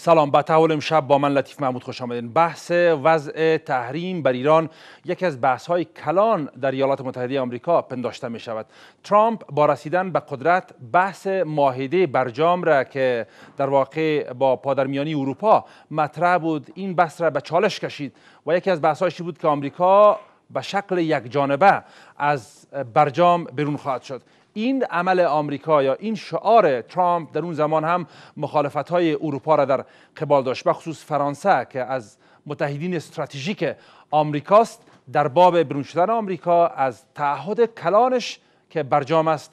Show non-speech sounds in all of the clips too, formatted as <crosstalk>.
سلام به تحول امشب با من لطیف محمود خوش آمدین بحث وضع تحریم بر ایران یکی از بحث های کلان در ایالات متحده آمریکا پنداشته می شود ترامپ با رسیدن به قدرت بحث ماهده برجام را که در واقع با پادرمیانی اروپا مطرح بود این بحث را به چالش کشید و یکی از بحث هایشی بود که آمریکا به شکل یک جانبه از برجام برون خواهد شد این عمل آمریکا یا این شعار ترامپ در اون زمان هم مخالفت های اروپا را در قبال داشت و خصوص فرانسه که از متحدین استراتژیک آمریکاست در باب برون شدن آمریکا از تعهد کلانش که برجام است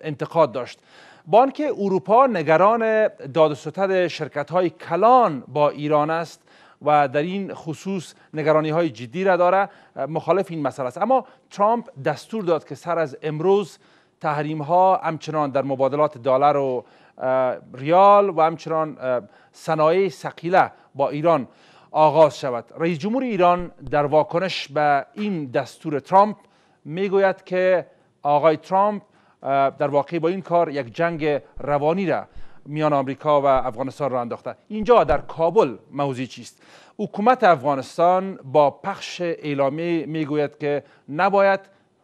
انتقاد داشت با اروپا نگران داد و ستد شرکت های کلان با ایران است و در این خصوص نگرانی های جدی را داره مخالف این مسئله است اما ترامپ دستور داد که سر از امروز تحریم ها همچنان در مبادلات دلار و ریال و همچنان صنایع سقیله با ایران آغاز شود رئیس جمهور ایران در واکنش به این دستور ترامپ میگوید که آقای ترامپ در واقع با این کار یک جنگ روانی را میان آمریکا و افغانستان را انداخته اینجا در کابل موضوع چیست حکومت افغانستان با پخش اعلامی میگوید که نباید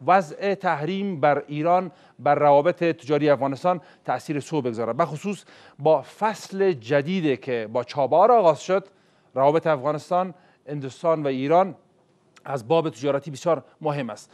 وضع تحریم بر ایران بر روابط تجاری افغانستان تاثیر سو بگذارد بخصوص با فصل جدیدی که با چابار آغاز شد روابط افغانستان هندوستان و ایران از باب تجارتی بسیار مهم است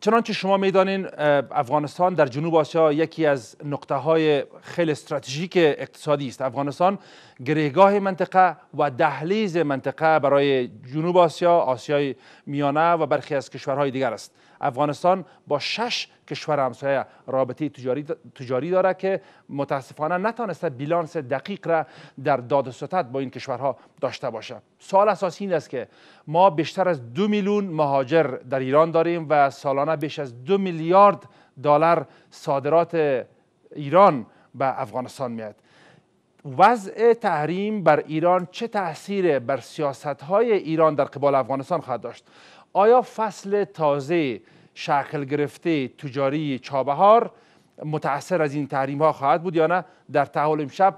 چنانچه شما میدانین افغانستان در جنوب آسیا یکی از نقطه های خیلی استراتژیک اقتصادی است افغانستان گرهگاه منطقه و دهلیز منطقه برای جنوب آسیا آسیای میانه و برخی از کشورهای دیگر است افغانستان با شش کشور همسایه رابطه تجاری, داره که متاسفانه نتانسته بیلانس دقیق را در داد با این کشورها داشته باشه سال اساسی این است که ما بیشتر از دو میلیون مهاجر در ایران داریم و سالانه بیش از دو میلیارد دلار صادرات ایران به افغانستان میاد وضع تحریم بر ایران چه تأثیر بر سیاست های ایران در قبال افغانستان خواهد داشت آیا فصل تازه شکل گرفته تجاری چابهار متأثر از این تحریم ها خواهد بود یا نه در تحول امشب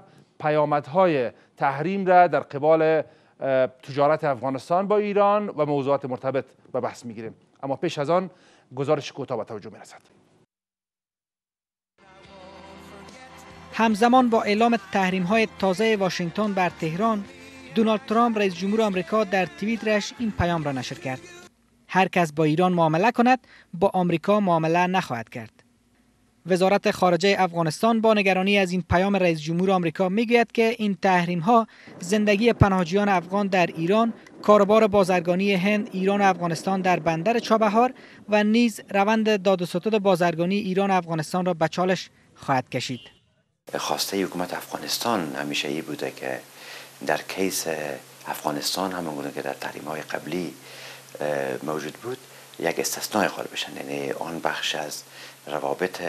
های تحریم را در قبال تجارت افغانستان با ایران و موضوعات مرتبط به بحث میگیریم اما پیش از آن گزارش کوتاه به توجه میرسد همزمان با اعلام تحریم های تازه واشنگتن بر تهران دونالد ترامپ رئیس جمهور آمریکا در توییترش این پیام را نشر کرد هر کس با ایران معامله کند با آمریکا معامله نخواهد کرد وزارت خارجه افغانستان با نگرانی از این پیام رئیس جمهور آمریکا میگوید که این تحریم ها زندگی پناهجویان افغان در ایران، کاربار بازرگانی هند، ایران و افغانستان در بندر چابهار و نیز روند داد و بازرگانی ایران و افغانستان را به چالش خواهد کشید. خواسته حکومت افغانستان همیشه ای بوده که در کیس افغانستان گونه که در تحریم های قبلی موجود بود یک استثنای خواهد بشن یعنی آن بخش از روابط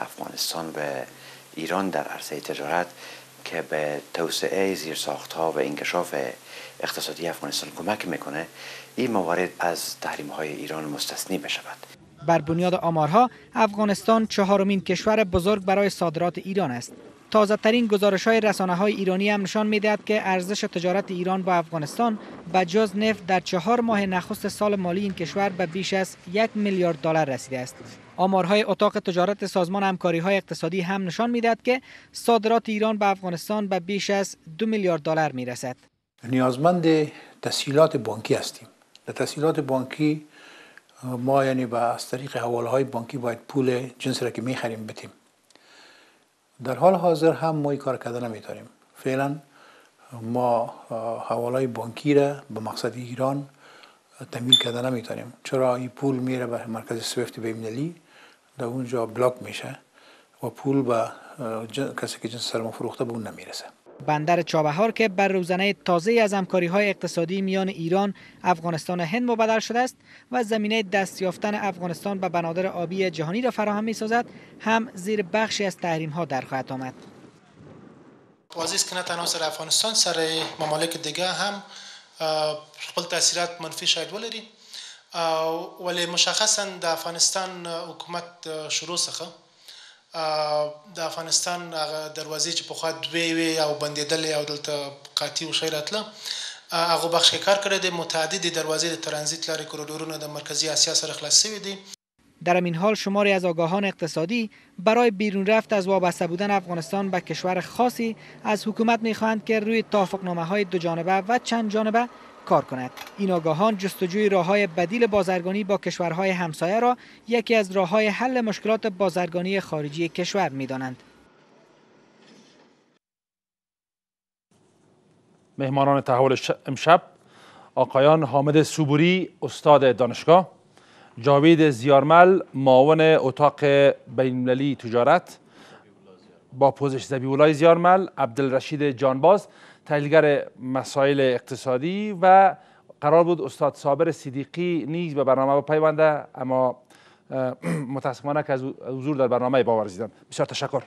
افغانستان به ایران در عرصه تجارت که به توسعه زیر ها و انکشاف اقتصادی افغانستان کمک میکنه این موارد از تحریم های ایران مستثنی بشود بر بنیاد آمارها افغانستان چهارمین کشور بزرگ برای صادرات ایران است تازه ترین گزارش های رسانه های ایرانی هم نشان دهد که ارزش تجارت ایران با افغانستان به جز نفت در چهار ماه نخست سال مالی این کشور به بیش از یک میلیارد دلار رسیده است. آمارهای اتاق تجارت سازمان همکاری های اقتصادی هم نشان دهد که صادرات ایران به افغانستان به بیش از دو میلیارد دلار رسد. نیازمند تسهیلات بانکی هستیم. در تسهیلات بانکی ما یعنی با از طریق حواله های بانکی باید پول جنس را که خریم بتیم. در حال حاضر هم ما کار کرده نمیتونیم فعلا ما حوالای بانکی را به مقصد ایران تمیل کرده نمیتونیم چرا این پول میره به مرکز سویفت بین‌المللی در اونجا بلاک میشه و پول به کسی که جنس سرما فروخته به اون نمیرسه بندر چابهار که بر روزنه تازه از همکاری های اقتصادی میان ایران، افغانستان و هند مبدل شده است و زمینه دستیافتن افغانستان به بنادر آبی جهانی را فراهم می سازد، هم زیر بخشی از تحریم ها در خواهد آمد. واضح است که نه تنها سر افغانستان سر ممالک دیگه هم خپل تاثیرات منفی شاید ولی مشخصا در افغانستان حکومت شروع سخه د افغانستان هغه دروازې چې په خوا دوی او بندیدلې او دلته قاطي او بخش کې کار کړی د متعدد دروازې د ترانزیت لارې در د مرکزی آسیا سره خلاص شوی دی در این حال شماری از آگاهان اقتصادی برای بیرون رفت از وابسته بودن افغانستان به کشور خاصی از حکومت میخواهند که روی توافقنامه های دو جانبه و چند جانبه کار کند این آگاهان جستجوی های بدیل بازرگانی با کشورهای همسایه را یکی از های حل مشکلات بازرگانی خارجی کشور میدانند مهمانان تحول امشب آقایان حامد سوبوری استاد دانشگاه جاوید زیارمل معاون اتاق بینالمللی تجارت با پوزش زبیولای زیارمل عبدالرشید جانباز تحلیلگر مسائل اقتصادی و قرار بود استاد صابر صدیقی نیز به برنامه بپیونده، اما <clears throat> متاسفانه که از حضور در برنامه باور زیدن بسیار تشکر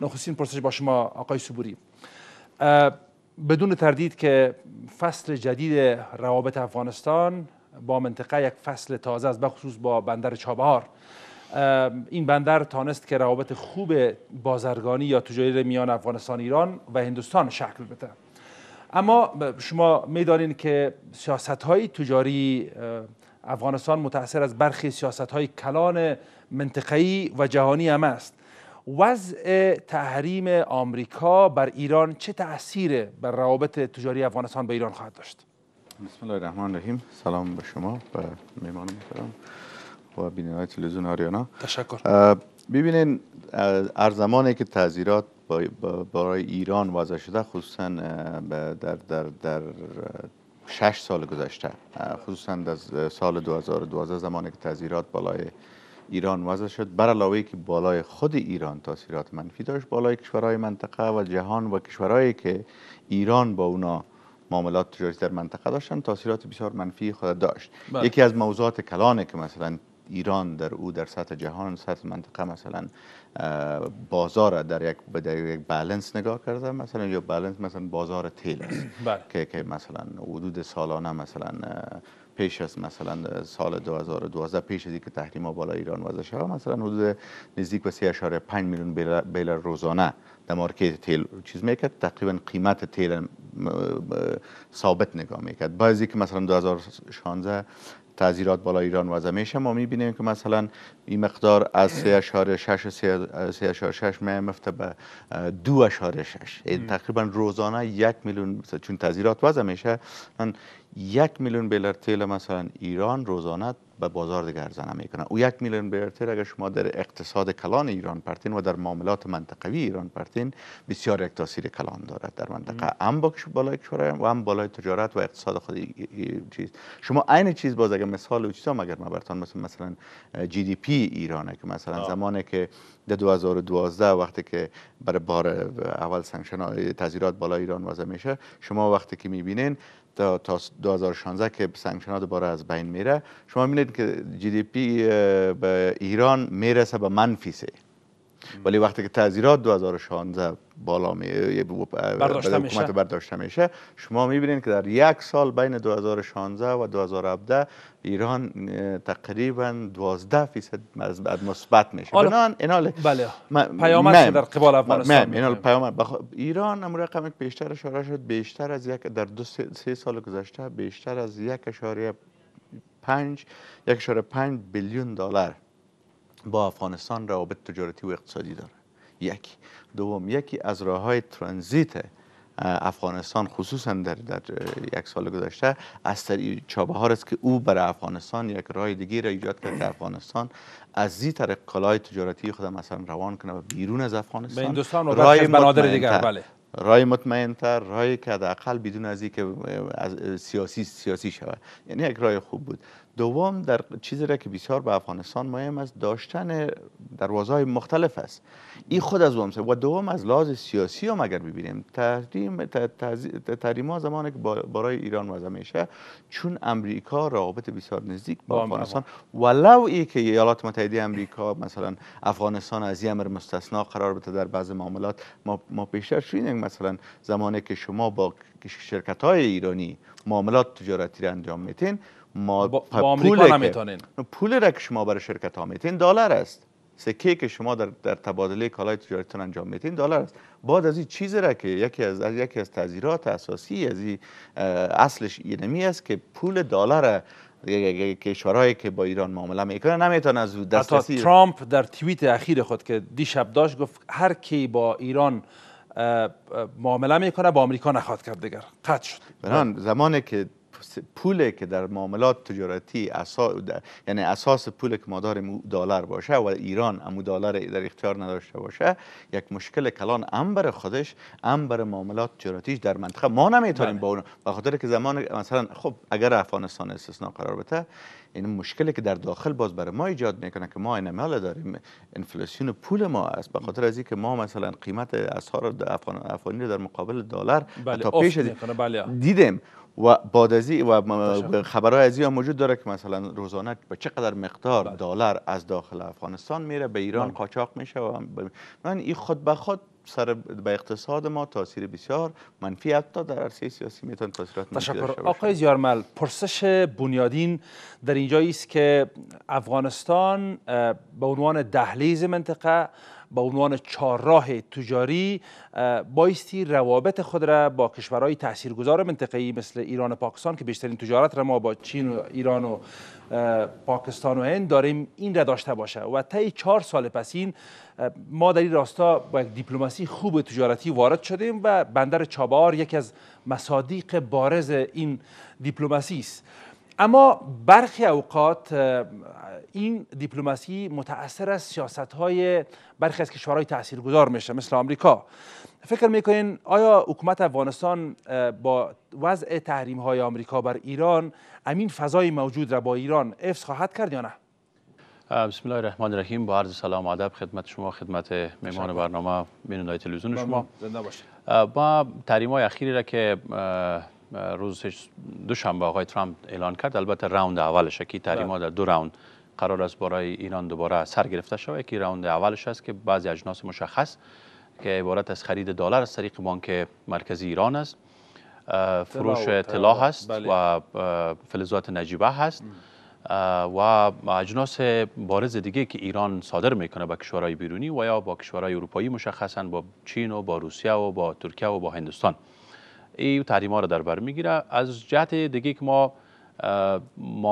نخستین پرسش با شما آقای صبوری بدون تردید که فصل جدید روابط افغانستان با منطقه یک فصل تازه است بخصوص با بندر چابهار این بندر تانست که روابط خوب بازرگانی یا تجاری میان افغانستان ایران و هندوستان شکل بده اما شما میدانین که سیاست های تجاری افغانستان متاثر از برخی سیاست های کلان منطقه‌ای و جهانی هم است وضع تحریم آمریکا بر ایران چه تأثیر بر روابط تجاری افغانستان با ایران خواهد داشت؟ بسم الله الرحمن الرحیم سلام به شما و میهمان محترم و های تلویزیون آریانا تشکر ببینین ار زمانی که تذیرات برای ایران وضع شده خصوصا در, در, در شش سال گذشته خصوصا در سال 2012 زمانی که تاذیرات بالای ایران وضع شد بر علاوه که بالای خود ایران تاثیرات منفی داشت بالای کشورهای منطقه و جهان و کشورهایی که ایران با اونا معاملات تجاری در منطقه داشتن تاثیرات بسیار منفی خود داشت بله. یکی از موضوعات کلانه که مثلا ایران در او در سطح جهان سطح منطقه مثلا بازار در یک در یک بالانس نگاه کرده مثلا یا بالانس مثلا بازار تیل است <clears throat> بله. که که مثلا حدود سالانه مثلا پیش از مثلا سال 2012 پیش از که تحریم ها بالا ایران وضع شد مثلا حدود نزدیک به 3.5 میلیون بیلر روزانه در مارکت تیل چیز میکرد تقریبا قیمت تیل ثابت نگاه میکرد بعضی که مثلا 2016 تعذیرات بالا ایران و از ما میبینیم که مثلا این مقدار از 3.6 3.6 مفته به 2.6 تقریبا روزانه یک میلیون چون تعذیرات و از یک میلیون بیلر تیل مثلا ایران روزانه به بازار دیگر زنه میکنه او یک میلیون بیلر تیل اگر شما در اقتصاد کلان ایران پرتین و در معاملات منطقوی ایران پرتین بسیار یک تاثیر کلان دارد در منطقه هم با بالای و هم بالای تجارت و اقتصاد خود چیز شما عین چیز باز اگر مثال و هم اگر ما برتان مثلا مثلا جی دی پی ایرانه که مثلا زمانی که در 2012 وقتی که برای بار اول سانکشن تذیرات بالا ایران وضع میشه شما وقتی که میبینین تا 2016 که سانکشن‌ها دوباره از بین میره شما میبینید که جی دی پی به ایران میرسه به منفی سه ولی وقتی که تعزیرات 2016 بالا می برداشته میشه شما میشه شما میبینید که در یک سال بین 2016 و 2017 ایران تقریبا 12 فیصد مثبت میشه بنان اینا بله پیامد در قبال افغانستان اینال پیامد بخ... ایران هم رقم بیشتر اشاره شد بیشتر از یک در دو سه, سال گذشته بیشتر از یک اشاره 5 یک اشاره پنج بیلیون دلار با افغانستان روابط تجارتی و اقتصادی داره یکی دوم یکی از راه های ترانزیت افغانستان خصوصا در, در یک سال گذشته از طریق چابهار است که او برای افغانستان یک راه دیگی را ایجاد کرد که افغانستان از زیتر طریق کالای تجارتی خود مثلا روان کنه و بیرون از افغانستان به هندوستان بنادر دیگر بله رای مطمئن تر رای که حداقل بدون از اینکه از سیاسی سیاسی شود یعنی یک رای خوب بود دوم در چیزی را که بسیار به افغانستان مهم است داشتن دروازه های مختلف است این خود از وامسه و دوم از لحاظ سیاسی هم اگر ببینیم تحریم تحریم ها زمانی که برای ایران وضع میشه چون امریکا روابط بسیار نزدیک با بله، افغانستان بله. ولو ای که ایالات متحده امریکا مثلا افغانستان از امر مستثنا قرار بده در بعض معاملات ما ما پیشتر مثلا زمانی که شما با شرکت های ایرانی معاملات تجارتی را انجام میتین ما با, با نمیتونین پول را که شما برای شرکت ها میتین دلار است سکه که شما در, در تبادله کالای تجاریتون انجام میتین دلار است بعد از این چیز را که یکی از, از یکی از تذیرات اساسی از این اصلش اینمی است که پول دلار کشورهایی که با ایران معامله میکنه نمیتونه از ترامپ در توییت اخیر خود که دیشب داشت گفت هر کی با ایران معامله میکنه با آمریکا نخواهد کرد دیگر قطع شد زمانی که پولی که در معاملات تجارتی اساس یعنی اساس پولی که ما داریم دلار باشه و ایران امو دلار در اختیار نداشته باشه یک مشکل کلان هم بر خودش هم بر معاملات تجارتیش در منطقه ما نمیتونیم بله. با اون خاطر که زمان مثلا خب اگر افغانستان استثنا قرار بده این مشکلی که در داخل باز برای ما ایجاد میکنه که ما این داریم انفلاسیون پول ما است به خاطر از اینکه ما مثلا قیمت اسعار افغانی در مقابل دلار بله، تا پیش بله. دیدیم و بعد از و خبرهای از هم وجود داره که مثلا روزانه به چقدر مقدار بله. دلار از داخل افغانستان میره به ایران بله. قاچاق میشه و من این خود به خود سر به اقتصاد ما تاثیر بسیار منفی حتی در عرصه سیاسی میتونه تاثیرات منفی تشکر آقای زیارمل پرسش بنیادین در اینجایی است که افغانستان به عنوان دهلیز منطقه با عنوان چهارراه تجاری بایستی روابط خود را با کشورهای تاثیرگذار ای مثل ایران و پاکستان که بیشترین تجارت را ما با چین و ایران و پاکستان و هند داریم این را داشته باشه و طی چهار سال پسین ما در این راستا با یک دیپلماسی خوب تجارتی وارد شدیم و بندر چابار یکی از مصادیق بارز این دیپلماسی است اما برخی اوقات این دیپلماسی متاثر از سیاست های برخی از کشورهای تاثیرگذار میشه مثل آمریکا فکر میکنین آیا حکومت افغانستان با وضع تحریم های آمریکا بر ایران امین فضای موجود را با ایران افس خواهد کرد یا نه بسم الله الرحمن الرحیم با عرض سلام و ادب خدمت شما خدمت میمان برنامه بینندای تلویزیون شما زنده باشید ما تحریم های اخیری را که روز دوشنبه آقای ترامپ اعلان کرد البته راوند اولش که تحریم‌ها در دو راوند قرار است برای ایران دوباره سر گرفته شود که راوند اولش است که بعضی اجناس مشخص که عبارت از خرید دلار از طریق بانک مرکزی ایران است فروش طلا هست بله. و فلزات نجیبه هست و اجناس بارز دیگه که ایران صادر میکنه با کشورهای بیرونی و یا با کشورهای اروپایی مشخصا با چین و با روسیه و با ترکیه و با هندوستان این تحریم ها را در بر میگیره از جهت دیگه که ما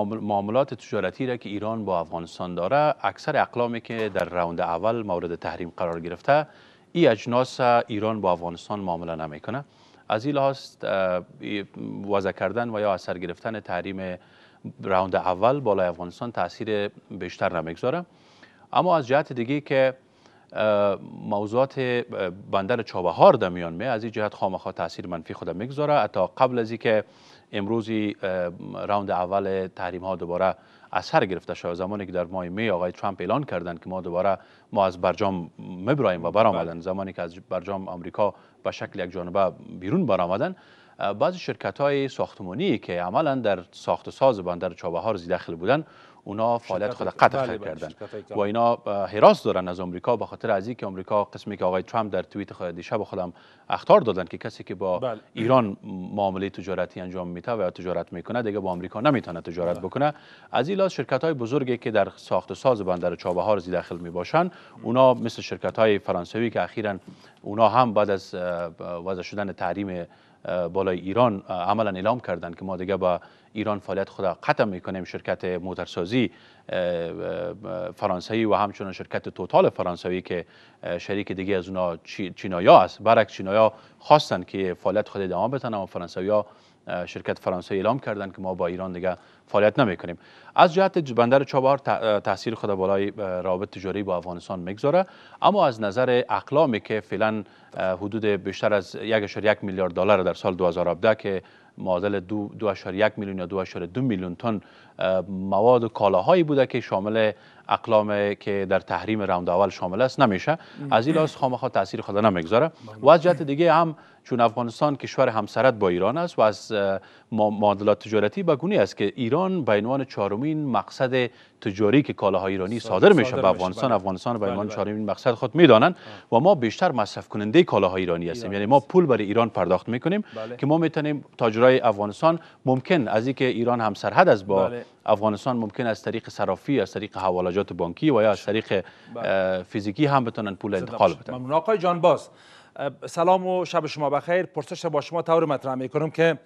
معاملات تجارتی را که ایران با افغانستان داره اکثر اقلامی که در راوند اول مورد تحریم قرار گرفته این اجناس ایران با افغانستان معامله نمیکنه از این لحاظ وضع کردن و یا اثر گرفتن تحریم راوند اول بالای افغانستان تاثیر بیشتر نمیگذاره اما از جهت دیگه که موضوعات بندر چابهار در میان می از این جهت خامخا تاثیر منفی خود میگذاره تا قبل از اینکه امروزی راوند اول تحریم ها دوباره اثر گرفته شود زمانی که در ماه می آقای ترامپ اعلان کردند که ما دوباره ما از برجام میبرایم و برآمدن بله. زمانی که از برجام آمریکا به شکل یک جانبه بیرون برآمدن بعضی شرکت های ساختمانی که عملا در ساخت ساز بندر چابهار زی دخل بودند. اونا فعالیت خود قطع بله، بله، کردن و اینا حراس دارن از آمریکا به خاطر از اینکه آمریکا قسمی که آقای ترامپ در توییت خود دیشب خودم اختار دادن که کسی که با بله. ایران معامله تجارتی انجام میده و یا تجارت میکنه دیگه با آمریکا نمیتونه تجارت بکنه از این لحاظ شرکت های بزرگی که در ساخت و ساز بندر چابهار زی داخل می اونا مثل شرکت های فرانسوی که اخیرا اونا هم بعد از وضع شدن تحریم بالای ایران عملا اعلام کردند که ما دیگه با ایران فعالیت خود می میکنیم شرکت موترسازی فرانسوی و همچنان شرکت توتال فرانسوی که شریک دیگه از اونا چینایا است برعکس چینایا خواستن که فعالیت خود ادامه بدن اما فرانسوی ها شرکت فرانسوی اعلام کردند که ما با ایران دیگه فعالیت کنیم از جهت بندر چابهار تاثیر خود بالای رابط تجاری با افغانستان میگذاره اما از نظر اقلامی که فعلا حدود بیشتر از 1.1 میلیارد دلار در سال 2017 که معادل 2.1 میلیون یا 2.2 میلیون تن مواد و کالاهایی بوده که شامل اقلام که در تحریم راوند اول شامل است نمیشه از این لحاظ خامخا تاثیر خود نمیگذاره بله. و از جهت دیگه هم چون افغانستان کشور همسرت با ایران است و از معادلات تجارتی به گونه است که ایران به عنوان چهارمین مقصد تجاری که کالاهای ایرانی صادر میشه به افغانستان بله. افغانستان به بله، عنوان چهارمین مقصد خود میدانند و ما بیشتر مصرف کننده کالاهای ایرانی هستیم یعنی ما پول برای ایران پرداخت میکنیم که ما میتونیم تاجرای افغانستان ممکن از اینکه ایران همسرحد است با افغانستان ممکن است طریق صرافی از طریق حوالجات بانکی و یا از طریق بله. فیزیکی هم بتونن پول انتقال بدن ممنون آقای جان باز سلام و شب شما بخیر پرسش با شما طور مطرح می کنم که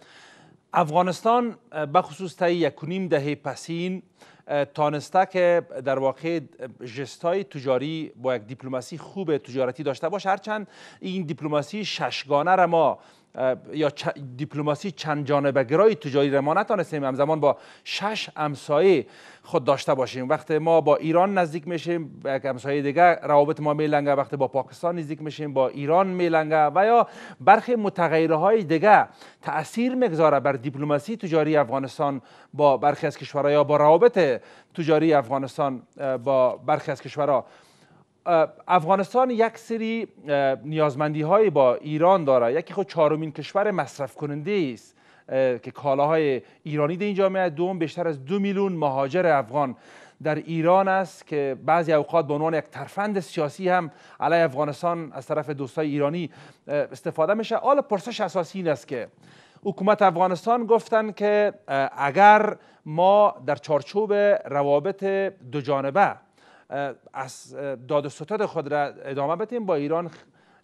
افغانستان به خصوص تایی یک دهه پسین تانسته که در واقع جستای تجاری با یک دیپلماسی خوب تجارتی داشته باشه هرچند این دیپلماسی ششگانه را ما یا دیپلماسی چند جانبه گرای تجاری را ما نتانستیم همزمان با شش همسایه خود داشته باشیم وقتی ما با ایران نزدیک میشیم به یک همسایه دیگه روابط ما میلنگه وقتی با پاکستان نزدیک میشیم با ایران میلنگه و یا برخی متغیره های دیگه تاثیر میگذاره بر دیپلماسی تجاری افغانستان با برخی از کشورها یا با روابط تجاری افغانستان با برخی از کشورها افغانستان یک سری نیازمندی های با ایران داره یکی خود چهارمین کشور مصرف کننده است که کالاهای ایرانی در اینجا میاد دوم بیشتر از دو میلیون مهاجر افغان در ایران است که بعضی اوقات به عنوان یک ترفند سیاسی هم علیه افغانستان از طرف دوستای ایرانی استفاده میشه حالا پرسش اساسی این است که حکومت افغانستان گفتن که اگر ما در چارچوب روابط دو جانبه از داد و خود را ادامه بدیم با ایران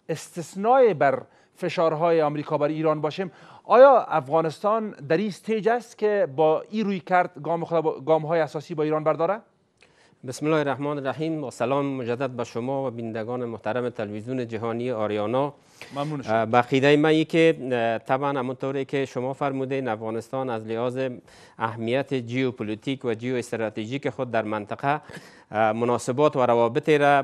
استثنای بر فشارهای آمریکا بر ایران باشیم آیا افغانستان در این استیج است که با این روی کرد گام, گام های اساسی با ایران برداره؟ بسم الله الرحمن الرحیم و سلام مجدد به شما و بینندگان محترم تلویزیون جهانی آریانا ممنون شما بخیده ای که طبعا همونطوری که شما فرمودین افغانستان از لحاظ اهمیت جیوپولیتیک و جیو استراتژیک خود در منطقه مناسبات و روابطی را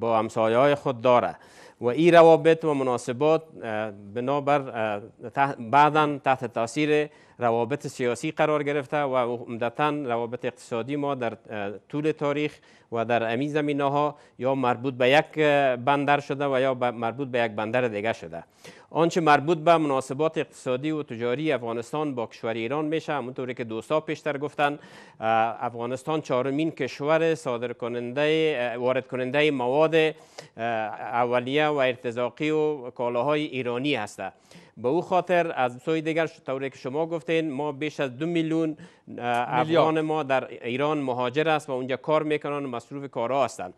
با همسایه های خود داره و این روابط و مناسبات بنابر بعدا تحت تاثیر روابط سیاسی قرار گرفته و عمدتا روابط اقتصادی ما در طول تاریخ و در امی زمینه ها یا مربوط به یک بندر شده و یا مربوط به یک بندر دیگه شده آنچه مربوط به مناسبات اقتصادی و تجاری افغانستان با کشور ایران میشه همونطوری که دوستا پیشتر گفتن افغانستان چهارمین کشور صادر کننده وارد کننده مواد اولیه و ارتزاقی و کالاهای ایرانی هسته به او خاطر از سوی دیگر طوری که شما گفتین ما بیش از دو میلیون افغان ما در ایران مهاجر است و اونجا کار میکنن و مصروف کارها هستند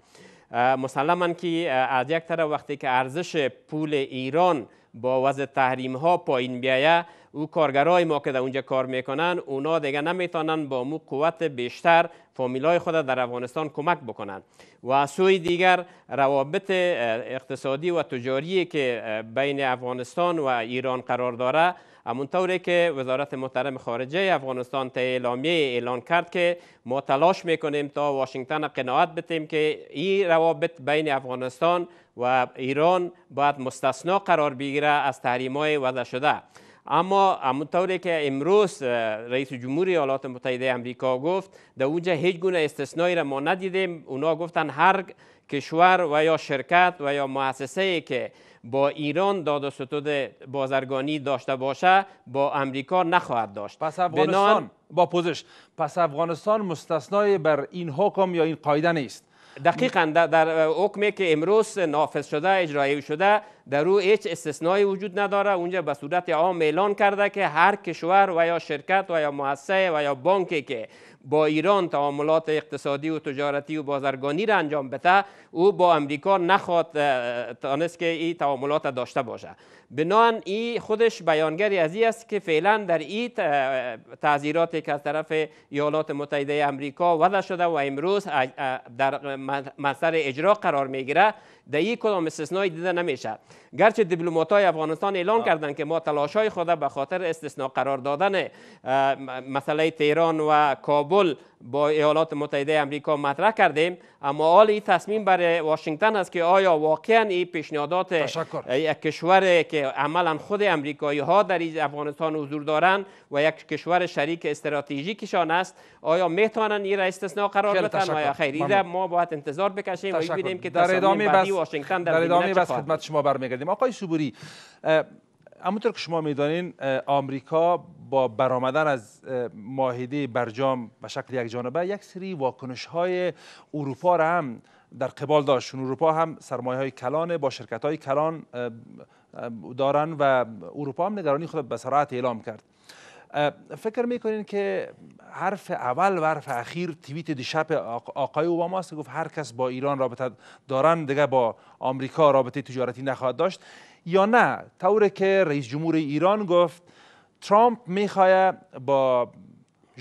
مسلما که از یک طرف وقتی که ارزش پول ایران با وضع تحریم ها پایین بیایه او کارگرای ما که در اونجا کار میکنن اونا دیگه نمیتونن با مو قوت بیشتر فامیلای خود در افغانستان کمک بکنن و سوی دیگر روابط اقتصادی و تجاری که بین افغانستان و ایران قرار داره همونطوری که وزارت محترم خارجه افغانستان تا اعلامیه اعلان کرد که ما تلاش میکنیم تا واشنگتن قناعت بتیم که این روابط بین افغانستان و ایران باید مستثنا قرار بگیره از تحریم های وضع شده اما همونطوری که امروز رئیس جمهوری ایالات متحده امریکا گفت در اونجا هیچ گونه استثنایی را ما ندیدیم اونا گفتن هر کشور و یا شرکت و یا مؤسسه که با ایران داد و ستود بازرگانی داشته باشه با امریکا نخواهد داشت پس افغانستان با پوزش پس افغانستان مستثنای بر این حکم یا این قاعده نیست دقیقا در حکمی که امروز نافذ شده اجرایی شده در او هیچ استثنایی وجود نداره اونجا به صورت عام اعلان کرده که هر کشور و یا شرکت و یا مؤسسه و یا بانکی که با ایران تعاملات اقتصادی و تجارتی و بازرگانی را انجام بده او با امریکا نخواد تانست که این تعاملات داشته باشه بنان ای خودش بیانگری از است که فعلا در ای تعذیراتی که از طرف ایالات متحده امریکا وضع شده و امروز در منصر اجرا قرار میگیره در این کدام استثنایی دیده نمیشه گرچه دیپلمات های افغانستان اعلان کردند که ما تلاش های خود به خاطر استثنا قرار دادن مسئله تهران و کابل با ایالات متحده امریکا مطرح کردیم اما حال این تصمیم برای واشنگتن است که آیا واقعا این پیشنهادات کشور که عملا خود امریکایی ها در افغانستان حضور دارند و یک کشور شریک استراتژیکشان است آیا میتوانند این را استثناء قرار بدن یا خیر ما باید انتظار بکشیم و ببینیم که در ادامه بس واشنگتن در, ادامه بس خدمت شما برمیگردیم آقای صبوری همونطور که شما میدانین آمریکا با برآمدن از ماهده برجام به شکل یک جانبه یک سری واکنش های اروپا را هم در قبال داشت اروپا هم سرمایه های کلان با شرکت های کلان دارن و اروپا هم نگرانی خود به سرعت اعلام کرد فکر میکنین که حرف اول و حرف اخیر تویت دیشب آقای اوباما است گفت هر کس با ایران رابطه دارن دیگه با آمریکا رابطه تجارتی نخواهد داشت یا نه طور که رئیس جمهور ایران گفت ترامپ میخواه با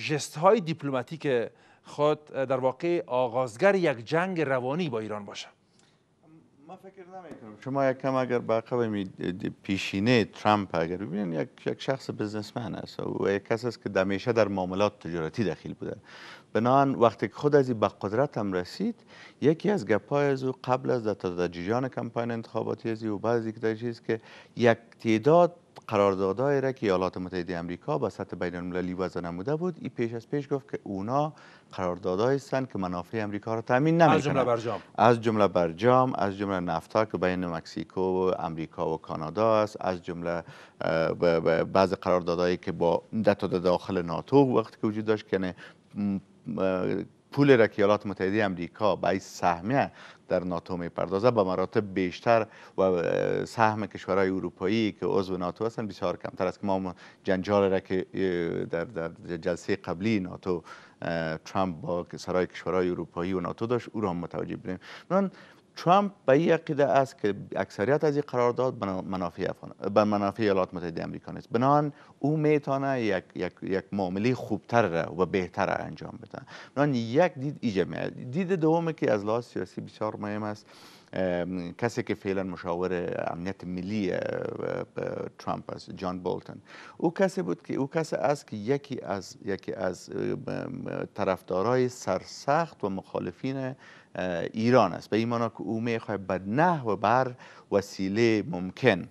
جست های دیپلماتیک خود در واقع آغازگر یک جنگ روانی با ایران باشه ما فکر نمیکنم شما یک کم اگر با قبل پیشینه ترامپ اگر ببینید یک یک شخص بزنسمن است و یک کس است که دمیشه در معاملات تجارتی دخیل بوده بنان وقتی خود از به قدرت هم رسید یکی از گپای از او قبل از در جریان کمپاین انتخاباتی از و بعضی که چیز که یک تعداد قراردادهایی را که ایالات متحده آمریکا با سطح بین المللی وضع نموده بود ای پیش از پیش گفت که اونا قراردادهای هستند که منافع آمریکا را تامین نمیکنند از جمله برجام از جمله برجام از جمله نفتا که بین مکسیکو و آمریکا و کانادا است از جمله بعض قراردادهایی که با داخل ناتو وقتی که وجود داشت که یعنی، پول را که ایالات متحده امریکا به سهمیه در ناتو میپردازه به مراتب بیشتر و سهم کشورهای اروپایی که عضو ناتو هستن بسیار کمتر است که ما جنجال را که در, در جلسه قبلی ناتو ترامپ با سرای کشورهای اروپایی و ناتو داشت او را هم متوجه بریم من ترامپ به این عقیده است که اکثریت از این قرارداد منافع به منافع ایالات متحده آمریکا است بنان او میتونه یک یک یک معامله خوبتر و بهتر انجام بده بنان یک دید ایجا دید دومی که از لحاظ سیاسی بسیار مهم است کسی که فعلا مشاور امنیت ملی ترامپ است جان بولتن او کسی بود که او کسی است که یکی از یکی از طرفدارای سرسخت و مخالفین ایران است به این معنا که او میخواهد به و بر وسیله ممکن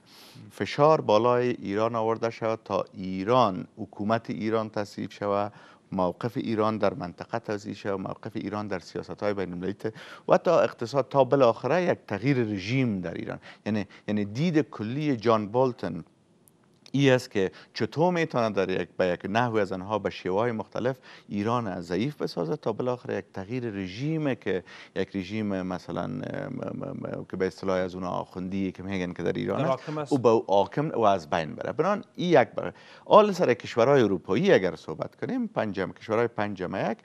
فشار بالای ایران آورده شود تا ایران حکومت ایران تصویب شود موقف ایران در منطقه تازی شود موقف ایران در سیاست های بین و تا اقتصاد تا بالاخره یک تغییر رژیم در ایران یعنی یعنی دید کلی جان بولتن ای است که چطور میتونه در یک به یک نحوی از آنها به شیوه مختلف ایران ضعیف بسازه تا بالاخره یک تغییر رژیم که یک رژیم مثلا که به اصطلاح از اون آخوندی که میگن که در ایران است او به حاکم و از بین بره بران این یک بره آل سر کشورهای اروپایی اگر صحبت کنیم پنجم کشورهای پنجم یک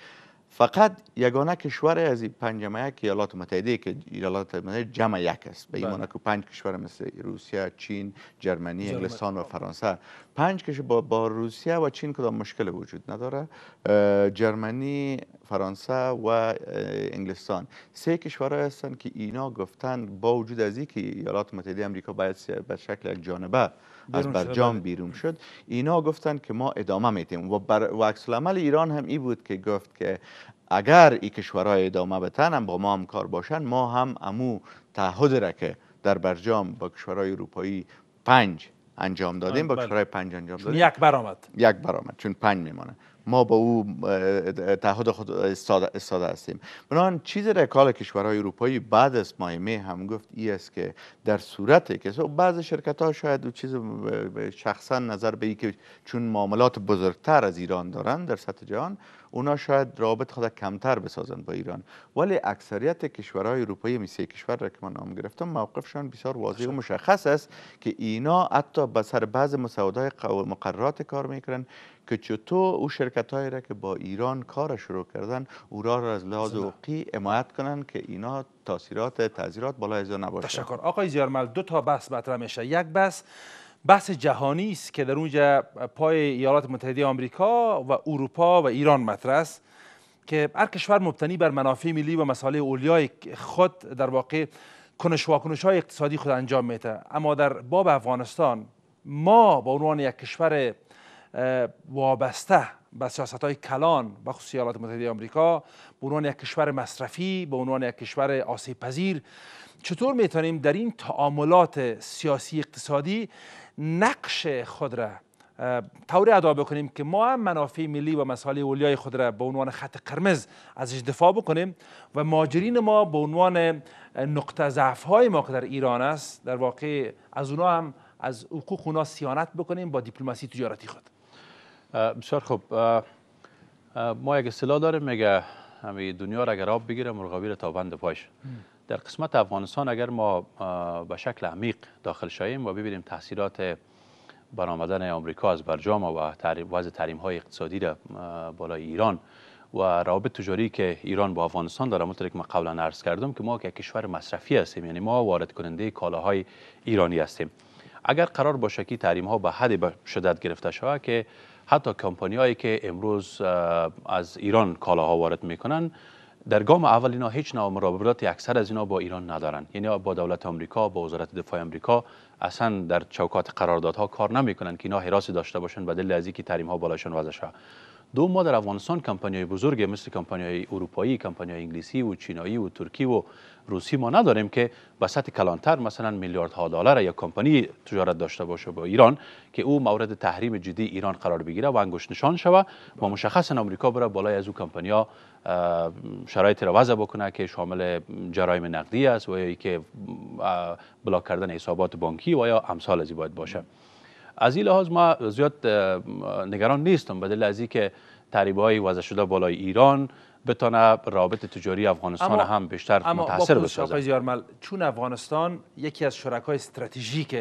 فقط یگانه کشور از پنجمه یک ایالات متحده که ایالات متحده جمع یک است به این بله. که پنج کشور مثل روسیه چین جرمنی انگلستان و فرانسه پنج کشور با, روسیه و چین کدام مشکل وجود نداره جرمنی فرانسه و انگلستان سه کشور هستند که اینا گفتن با وجود از اینکه ایالات متحده آمریکا باید به شکل یک جانبه از برجام بله. بیرون شد اینا گفتن که ما ادامه میتیم و, بر و ایران هم ای بود که گفت که اگر این کشورها ادامه بتن با ما هم کار باشن ما هم امو تعهد را که در برجام با کشورهای اروپایی پنج انجام دادیم با بله. کشورهای پنج انجام دادیم یک برآمد یک برآمد چون پنج میمانه ما با او تعهد خود استاده هستیم بنابراین چیز رکال کشورهای اروپایی بعد از ماه می هم گفت ای است که در صورت که بعض شرکت ها شاید او چیز شخصا نظر به ای که چون معاملات بزرگتر از ایران دارن در سطح جهان اونا شاید رابط خود کمتر بسازند با ایران ولی اکثریت کشورهای اروپایی میسی کشور را که من نام گرفتم موقفشان بسیار واضح و مشخص است که اینا حتی به سر بعض های مقررات کار میکنن که چطور او شرکت هایی را که با ایران کار شروع کردن او را, را از لحاظ حقوقی حمایت کنن که اینا تاثیرات تاثیرات بالا از نباشه تشکر آقای زیارمل دو تا بحث مطرح میشه یک بحث بحث جهانی است که در اونجا پای ایالات متحده آمریکا و اروپا و ایران مطرح است که هر کشور مبتنی بر منافع ملی و مسائل اولیای خود در واقع کنش واکنش های اقتصادی خود انجام میده اما در باب افغانستان ما با عنوان یک کشور وابسته به سیاست های کلان به ایالات متحده آمریکا به عنوان یک کشور مصرفی به عنوان یک کشور آسیب چطور میتونیم در این تعاملات سیاسی اقتصادی نقش خود را طوری ادا بکنیم که ما هم منافع ملی و مسائل اولیای خود را به عنوان خط قرمز ازش دفاع بکنیم و ماجرین ما به عنوان نقطه ضعف های ما که در ایران است در واقع از اونها هم از حقوق اونا سیانت بکنیم با دیپلماسی تجارتی خود بسیار خوب ما یک اصطلاح داریم میگه همه دنیا را اگر آب بگیره مرغابی را تا بند پاش در قسمت افغانستان اگر ما به شکل عمیق داخل شویم و ببینیم تاثیرات برآمدن آمریکا از برجام و وضع تحریم های اقتصادی در بالای ایران و روابط تجاری که ایران با افغانستان داره مطلق ما قبلا عرض کردم که ما که کشور مصرفی هستیم یعنی ما وارد کننده کالاهای ایرانی هستیم اگر قرار باشه که تحریم ها به حد شدت گرفته شود که حتی کمپانی هایی که امروز از ایران کالاها وارد میکنن در گام اول اینا هیچ نوع مرابطاتی اکثر از اینا با ایران ندارن یعنی با دولت آمریکا با وزارت دفاع آمریکا اصلا در چوکات قراردادها کار نمیکنن که اینا حراسی داشته باشن دلیل از اینکه تحریم ها بالاشون شده. دو ما در افغانستان کمپانیای بزرگ مثل کمپانیای اروپایی، کمپانیای انگلیسی و چینایی و ترکی و روسی ما نداریم که به سطح کلانتر مثلا میلیاردها دلار یا کمپانی تجارت داشته باشه با ایران که او مورد تحریم جدی ایران قرار بگیره و انگشت نشان شوه و مشخصا آمریکا بره بالای از او کمپانیا شرایط را وضع بکنه که شامل جرایم نقدی است و یا که بلاک کردن حسابات بانکی و یا امثال از باید باشه از این لحاظ ما زیاد نگران نیستم به دلیل از اینکه تعریبه های وضع شده بالای ایران بتانه رابط تجاری افغانستان هم بیشتر متحصر متاثر بسازه چون افغانستان یکی از شرکای استراتژیک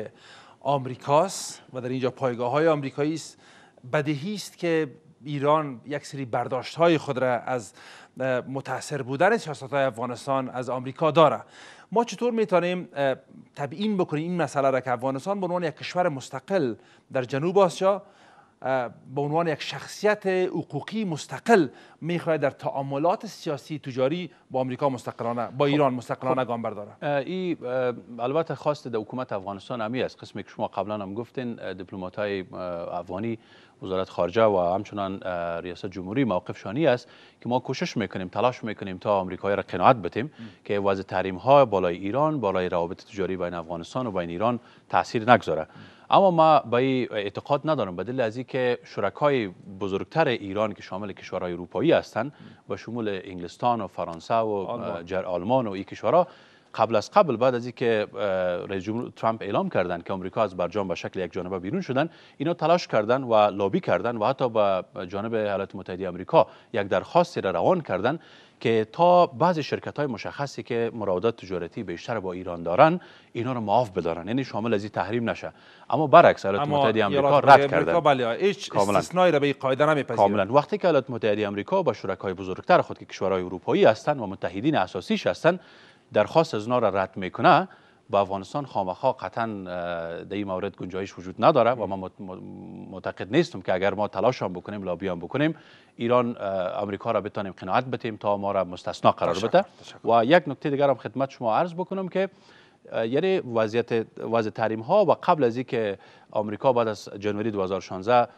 آمریکاست و در اینجا پایگاه های آمریکایی است بدیهی است که ایران یک سری برداشت های خود را از متاثر بودن سیاست های افغانستان از آمریکا داره ما چطور میتونیم تبیین بکنیم این مسئله را که افغانستان به عنوان یک کشور مستقل در جنوب آسیا به عنوان یک شخصیت حقوقی مستقل میخواهد در تعاملات سیاسی تجاری با آمریکا مستقلانه با خب، ایران خب. مستقلانه گام برداره این البته خواست در حکومت افغانستان همی است قسمی که شما قبلا هم گفتین دیپلمات های افغانی وزارت خارجه و همچنان ریاست جمهوری شانی است که ما کوشش میکنیم تلاش میکنیم تا آمریکایی را قناعت بتیم که وضع تحریم ها بالای ایران بالای روابط تجاری بین افغانستان و بین ایران تاثیر نگذاره اما ما به اعتقاد ندارم به دلیل از اینکه شرکای بزرگتر ایران که شامل کشورهای اروپایی هستند و شمول انگلستان و فرانسه و جر آلمان و این کشورها قبل از قبل بعد از اینکه رئیس جمهور ترامپ اعلام کردند که آمریکا از برجام به شکل یک جانبه بیرون شدن اینا تلاش کردند و لابی کردند و حتی به جانب ایالات متحده آمریکا یک درخواست را روان کردند. که تا بعضی شرکت های مشخصی که مراودات تجارتی بیشتر با ایران دارن اینا رو معاف بدارن یعنی شامل از این تحریم نشه اما برعکس ایالات متحده آمریکا رد کرده بله هیچ استثنایی را به این قاعده نمیپذیره کاملا وقتی که ایالات متحده آمریکا با شرکای بزرگتر خود که کشورهای اروپایی هستن و متحدین اساسیش هستن درخواست از اونا را رد میکنه با افغانستان خامخا قطعا در این مورد گنجایش وجود نداره و من معتقد نیستم که اگر ما تلاش هم بکنیم لابی هم بکنیم ایران امریکا را بتانیم قناعت بتیم تا ما را مستثنا قرار بده و یک نکته دیگر هم خدمت شما عرض بکنم که یعنی وضعیت وضع تحریم ها و قبل از اینکه آمریکا بعد از جنوری 2016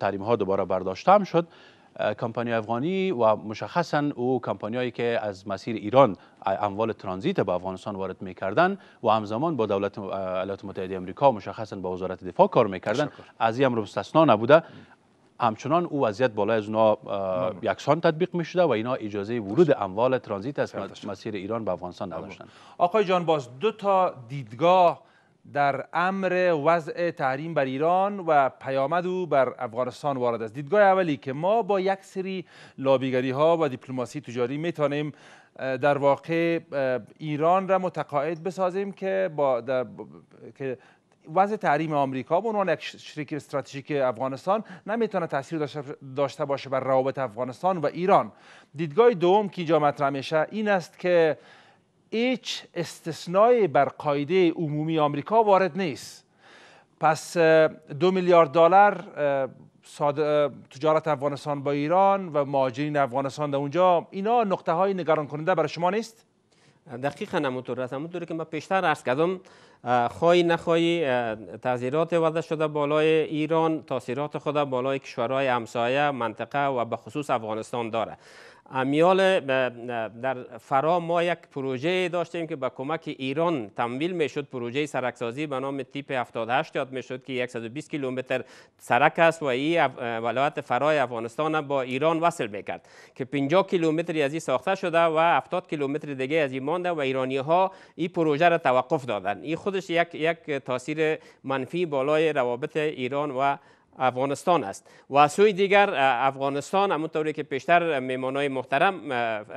تحریم ها دوباره برداشته شد کمپانی افغانی و مشخصا او کمپانیایی که از مسیر ایران اموال ترانزیت به افغانستان وارد میکردن و همزمان با دولت ایالات متحده آمریکا مشخصا با وزارت دفاع کار میکردن از این امر مستثنا نبوده همچنان او وضعیت بالای از اونا یکسان تطبیق می شده و اینا اجازه ورود اموال ترانزیت از مسیر ایران به افغانستان نداشتن آقای جان باز دو تا دیدگاه در امر وضع تحریم بر ایران و پیامد او بر افغانستان وارد است دیدگاه اولی که ما با یک سری لابیگری ها و دیپلماسی تجاری میتونیم در واقع ایران را متقاعد بسازیم که با که وضع تحریم آمریکا به عنوان یک شریک استراتژیک افغانستان نمیتونه تاثیر داشته باشه بر روابط افغانستان و ایران دیدگاه دوم که اینجا مطرح میشه این است که هیچ استثنایی بر قاعده عمومی آمریکا وارد نیست پس دو میلیارد دلار تجارت افغانستان با ایران و مهاجرین افغانستان در اونجا اینا نقطه های نگران کننده برای شما نیست؟ دقیقا همونطور است همونطور که من پیشتر عرض کردم خواهی نخواهی تاثیرات وضع شده بالای ایران تاثیرات خود بالای کشورهای همسایه منطقه و به خصوص افغانستان داره امیال در فرا ما یک پروژه داشتیم که به کمک ایران تمویل میشد پروژه سرکسازی به نام تیپ 78 یاد میشد که 120 کیلومتر سرک است و این ولایت فرای افغانستان با ایران وصل میکرد که 50 کیلومتری از این ساخته شده و 70 کیلومتر دیگه از این مانده و ایرانی ها این پروژه را توقف دادن این خودش یک یک تاثیر منفی بالای روابط ایران و افغانستان است و از سوی دیگر افغانستان همونطوری که پیشتر میمانای محترم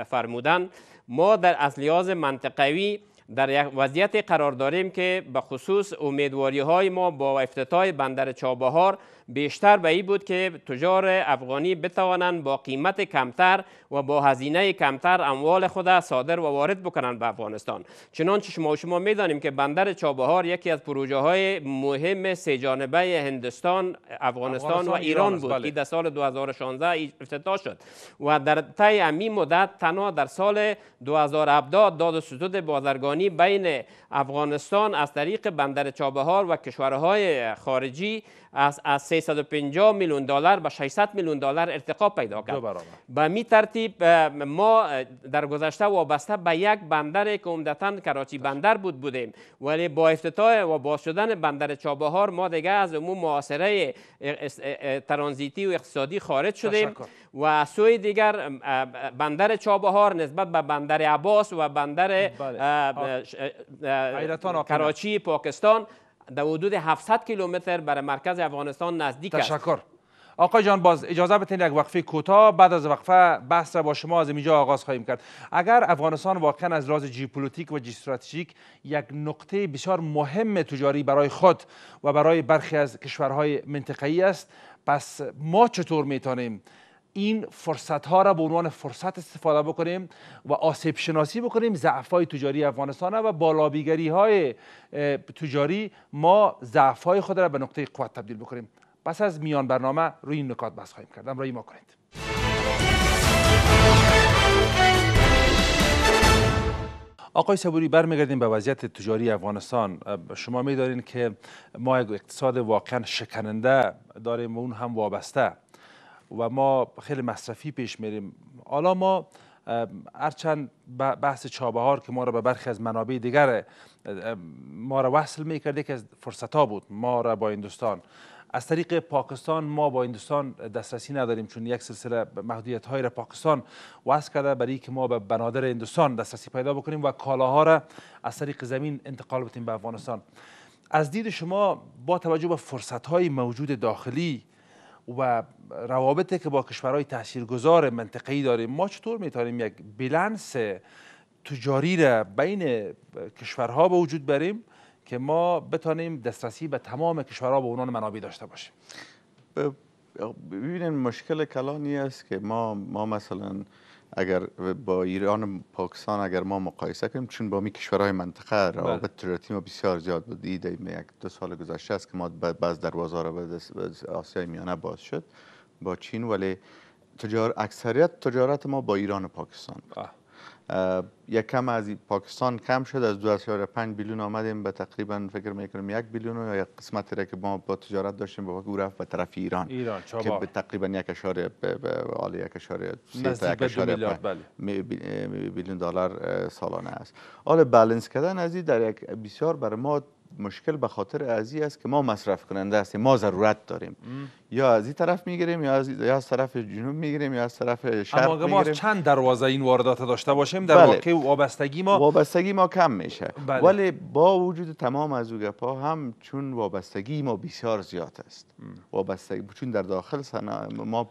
فرمودن ما در از لحاظ منطقوی در یک وضعیت قرار داریم که به خصوص امیدواری های ما با افتتاح بندر چابهار بیشتر به این بود که تجار افغانی بتوانند با قیمت کمتر و با هزینه کمتر اموال خود صادر و وارد بکنند به افغانستان چنانچه شما شما میدانیم که بندر چابهار یکی از پروژه های مهم سه جانبه هندستان افغانستان, و ایران, بود بله. که در سال 2016 افتتاح شد و در طی امی مدت تنها در سال 2017 داد و ستود بازرگانی بین افغانستان از طریق بندر چابهار و کشورهای خارجی از 350 میلیون دلار به 600 میلیون دلار ارتقا پیدا کرد به می ترتیب ما در گذشته وابسته به یک بندر که عمدتا کراچی بندر بود بودیم ولی با افتتاح و باز شدن بندر چابهار ما دیگه از اون معاصره ترانزیتی و اقتصادی خارج شدیم و سوی دیگر بندر چابهار نسبت به بندر عباس و بندر بله. کراچی پاکستان در حدود 700 کیلومتر برای مرکز افغانستان نزدیک است تشکر آقای جان باز اجازه بتین یک وقفه کوتاه بعد از وقفه بحث را با شما از اینجا آغاز خواهیم کرد اگر افغانستان واقعا از لحاظ ژئوپلیتیک و ژئوستراتژیک یک نقطه بسیار مهم تجاری برای خود و برای برخی از کشورهای منطقه‌ای است پس ما چطور میتونیم این فرصت ها را به عنوان فرصت استفاده بکنیم و آسیب شناسی بکنیم ضعف های تجاری افغانستان و بالابیگری های تجاری ما ضعف های خود را به نقطه قوت تبدیل بکنیم پس از میان برنامه روی این نکات بس خواهیم کرد روی ما کنید آقای صبوری برمیگردیم به وضعیت تجاری افغانستان شما میدارین که ما اقتصاد واقعا شکننده داریم و اون هم وابسته و ما خیلی مصرفی پیش میریم حالا ما هرچند بحث چابهار که ما را به برخی از منابع دیگر ما را وصل میکرده که از فرصت بود ما را با هندوستان از طریق پاکستان ما با هندوستان دسترسی نداریم چون یک سلسله محدودیت های را پاکستان وضع کرده برای که ما به بنادر هندوستان دسترسی پیدا بکنیم و کالاها را از طریق زمین انتقال بدیم به افغانستان از دید شما با توجه به فرصت های موجود داخلی و روابطی که با کشورهای تاثیرگذار منطقه‌ای داریم ما چطور میتونیم یک بیلنس تجاری را بین کشورها به وجود بریم که ما بتانیم دسترسی به تمام کشورها به اونان منابع داشته باشیم ببینید مشکل کلانی است که ما ما مثلا اگر با ایران و پاکستان اگر ما مقایسه کنیم چون با می کشورهای منطقه بله. روابط تجارتی ما بسیار زیاد بود ایده یک دو سال گذشته است که ما بعض دروازه را به آسیای میانه باز شد با چین ولی تجار اکثریت تجارت ما با ایران و پاکستان بود. یک کم از پاکستان کم شد از 2.5 بیلیون آمدیم به تقریبا فکر میکنم یک بیلیون یا یک قسمت را که ما با تجارت داشتیم با او رفت به طرف ایران, ایران که به تقریبا یک اشاره آلی یک اشار بیلیون بله. دلار سالانه است حالا بالانس کردن از این در یک بسیار بر ما مشکل به خاطر ازی است که ما مصرف کننده هستیم ما ضرورت داریم یا از این طرف میگیریم یا از یا از طرف جنوب میگیریم یا از طرف شرق میگیریم اما اگه ما چند دروازه این واردات داشته باشیم در بله. واقع وابستگی ما وابستگی ما کم میشه بله. ولی با وجود تمام از او هم چون وابستگی ما بسیار زیاد است وابستگی چون در داخل سنا ما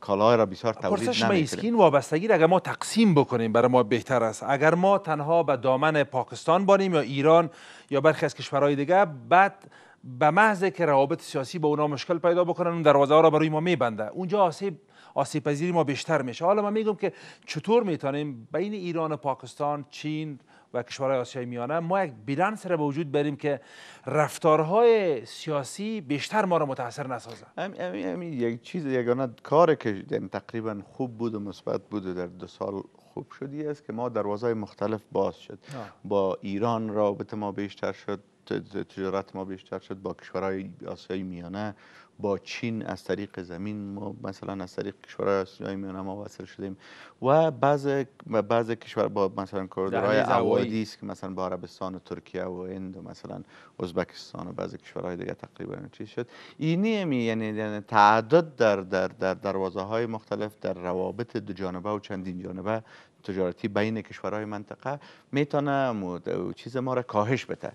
کالای را بسیار تولید نمیکنیم پرسش این وابستگی را اگر ما تقسیم بکنیم برای ما بهتر است اگر ما تنها به دامن پاکستان بانیم یا ایران یا برخی از کشورهای دیگه بعد به محض که روابط سیاسی با اونا مشکل پیدا بکنن اون دروازه ها را برای ما میبنده اونجا آسیب آسیب پذیری ما بیشتر میشه حالا ما میگم که چطور میتونیم بین ایران و پاکستان چین و کشورهای آسیای میانه ما یک بیلانس را به وجود بریم که رفتارهای سیاسی بیشتر ما را متاثر نسازه همین یک چیز یگانه کار که یعنی تقریبا خوب بود و مثبت بود در دو سال خوب شدی است که ما دروازه مختلف باز شد با ایران رابطه ما بیشتر شد تجارت ما بیشتر شد با کشورهای آسیای میانه با چین از طریق زمین ما مثلا از طریق کشورهای آسیای میانه ما وصل شدیم و بعض بعض کشور با مثلا عوادی است که مثلا با عربستان و ترکیه و هند و مثلا ازبکستان و بعض کشورهای دیگه تقریبا چی شد اینی یعنی-, یعنی تعدد در در در دروازه های مختلف در روابط دو جانبه و چندین جانبه تجارتی بین کشورهای منطقه میتونه چیز ما را کاهش بده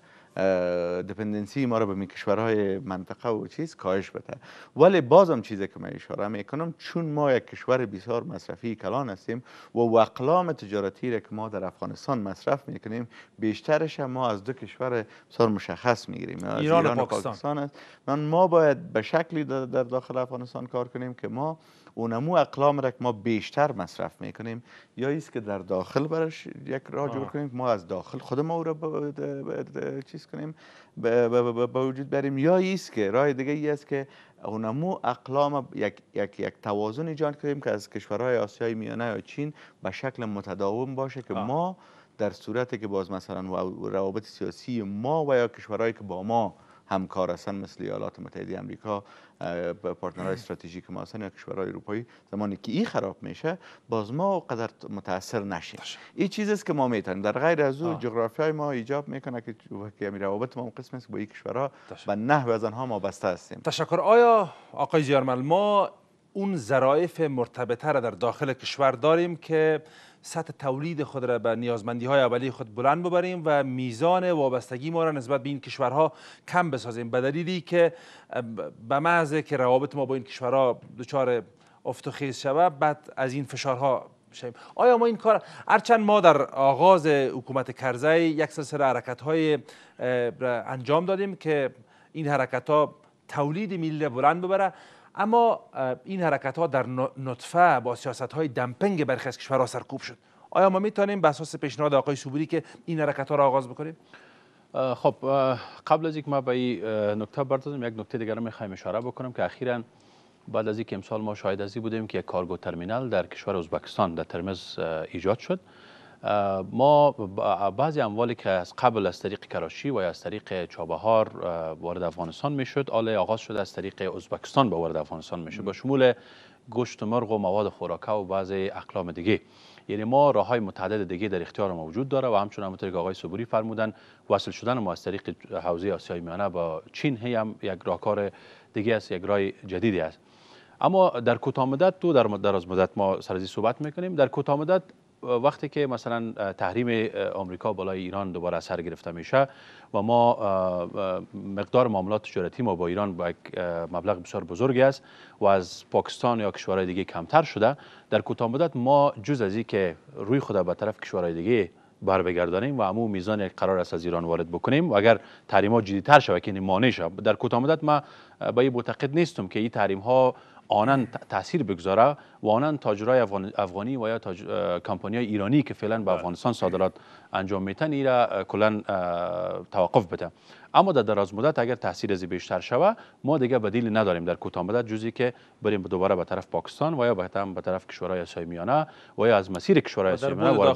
دپندنسی ما رو به کشورهای منطقه و چیز کاهش بده ولی بازم چیزی که من اشاره میکنم چون ما یک کشور بسیار مصرفی کلان هستیم و اقلام تجارتی را که ما در افغانستان مصرف میکنیم بیشترش ما از دو کشور بسیار مشخص میگیریم ایران, و پاکستان, من ما باید به شکلی در داخل افغانستان کار کنیم که ما اونمو اقلام را که ما بیشتر مصرف میکنیم یا ایست که در داخل براش یک راه جور کنیم ما از داخل خود ما او را چیز کنیم با وجود بریم یا ایست که راه دیگه ای است که اونمو اقلام یک, یک, یک توازن ایجاد کنیم که از کشورهای آسیای میانه یا چین به شکل متداوم باشه که ما در صورتی که باز مثلا روابط سیاسی ما و یا کشورهایی که با ما همکار هستن مثل ایالات متحده آمریکا پارتنرهای استراتژیک ما هستن یا کشورهای اروپایی زمانی که این خراب میشه باز ما قدر متاثر نشیم این چیزی است که ما میتونیم در غیر از او جغرافیای ما ایجاب میکنه که امیر روابط ما قسم است با این کشورها و نه از آنها ما بسته هستیم تشکر آیا آقای زیارمل ما اون ظرایف مرتبطه را در داخل کشور داریم که سطح تولید خود را به نیازمندی های اولی خود بلند ببریم و میزان وابستگی ما را نسبت به این کشورها کم بسازیم به دلیلی که به محض که روابط ما با این کشورها دچار افت و خیز شود بعد از این فشارها شیم. آیا ما این کار هرچند ما در آغاز حکومت کرزی یک سلسله حرکت های انجام دادیم که این حرکت ها تولید میلی بلند ببره اما این حرکت ها در نطفه با سیاست های دمپنگ برخی از کشورها سرکوب شد آیا ما میتونیم به اساس پیشنهاد آقای سوبری که این حرکت ها را آغاز بکنیم خب قبل از اینکه ما به این نکته بردازم یک نکته دیگر میخوایم اشاره بکنم که اخیرا بعد از اینکه امسال ما شاهد ازی بودیم که یک کارگو ترمینال در کشور ازبکستان در ترمز ایجاد شد ما بعضی اموالی که از قبل از طریق کراشی و از طریق چابهار وارد افغانستان میشد آله آغاز شده از طریق ازبکستان به وارد افغانستان میشد با شمول گوشت و مرغ و مواد خوراکه و بعضی اقلام دیگه یعنی ما راه های متعدد دیگه در اختیار ما وجود داره و همچون همونطور که آقای صبوری فرمودن وصل شدن ما از طریق حوزه آسیای میانه با چین هی هم یک راهکار دیگه است یک راه جدیدی است اما در کوتاه تو در مدت ما سر صحبت میکنیم در کوتاه وقتی که مثلا تحریم آمریکا بالای ایران دوباره اثر گرفته میشه و ما مقدار معاملات تجارتی ما با ایران با یک مبلغ بسیار بزرگی است و از پاکستان یا کشورهای دیگه کمتر شده در کوتاه مدت ما جز از که روی خود به طرف کشورهای دیگه بر بگردانیم و امو میزان قرار است از ایران وارد بکنیم و اگر تحریم ها تر شود که یعنی این مانع شود در کوتاه مدت ما به این معتقد نیستم که این تحریم ها آنان تاثیر بگذاره و آنان تاجرای افغانی و یا تاج... کمپانی ایرانی که فعلا به بله. افغانستان صادرات انجام میتن را کلا توقف بده اما در دراز مدت اگر تاثیر از بیشتر شوه ما دیگه بدیل نداریم در کوتاه مدت جزی که بریم دوباره به طرف پاکستان و یا به طرف کشورهای آسیای میانه و یا از مسیر کشورهای آسیای میانه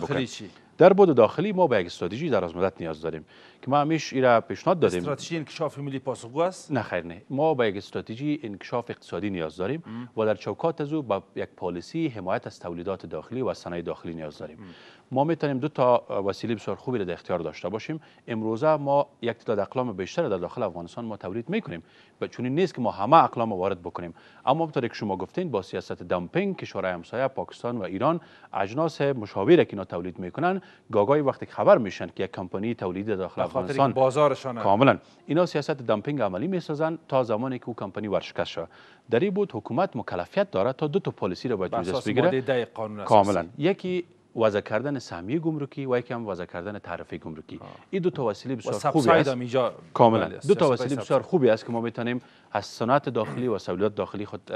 در بود داخلی ما به یک استراتژی دراز مدت نیاز داریم که ما همیش ایرا پیشنهاد دادیم استراتژی انکشاف ملی پاسخگو است نه خیر نه ما به یک استراتژی انکشاف اقتصادی نیاز داریم ام. و در چوکات از او یک پالیسی حمایت از تولیدات داخلی و صنایع داخلی نیاز داریم ام. ما میتونیم دو تا وسیله بسیار خوبی را در اختیار داشته باشیم امروزه ما یک تعداد اقلام بیشتر در داخل افغانستان ما تولید میکنیم و چون نیست که ما همه اقلام وارد بکنیم اما بطور که شما گفتین با سیاست دامپینگ کشورهای همسایه پاکستان و ایران اجناس مشابه که اینا تولید میکنن گاگای وقتی خبر میشن که یک کمپانی تولید داخل بله. خاطر بازارشان کاملا اینا سیاست دامپینگ عملی میسازن تا زمانی که او کمپانی ورشکست شد در این بود حکومت مکلفیت داره تا دو تا پالیسی را باید بگیره قانون کاملا یکی وضع کردن سهمیه گمرکی و هم وضع کردن تعرفه گمرکی این دو تا وسیله بسیار خوبی است کاملا بله، دو تا وسیله بسیار خوبی است که ما میتونیم از صنعت داخلی و سبولیات داخلی خود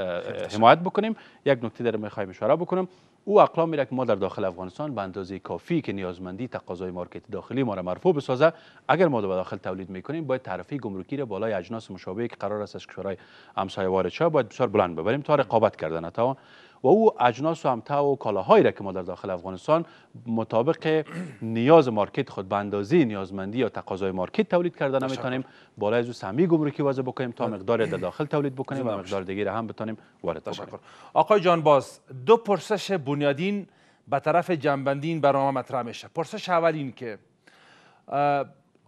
حمایت بکنیم یک نکته در میخوایم اشاره بکنم او اقلام میره که ما در داخل افغانستان به اندازه کافی که نیازمندی تقاضای مارکت داخلی ما را مرفوع بسازه اگر ما به داخل تولید میکنیم باید تعرفه گمرکی را بالای اجناس مشابه که قرار است از کشورهای همسایه وارد باید بسیار بلند ببریم تا رقابت کردن تا و او اجناس و همتا و کالاهایی را که ما در داخل افغانستان مطابق نیاز مارکت خود اندازه نیازمندی یا تقاضای مارکت تولید کرده نمیتونیم بالای از سمی گمرکی وضع بکنیم تا مقدار در داخل تولید بکنیم و مقدار دیگه هم بتونیم وارد بکنیم آقای جان باز دو پرسش بنیادین به طرف جنبندین این برنامه مطرح میشه پرسش اول این که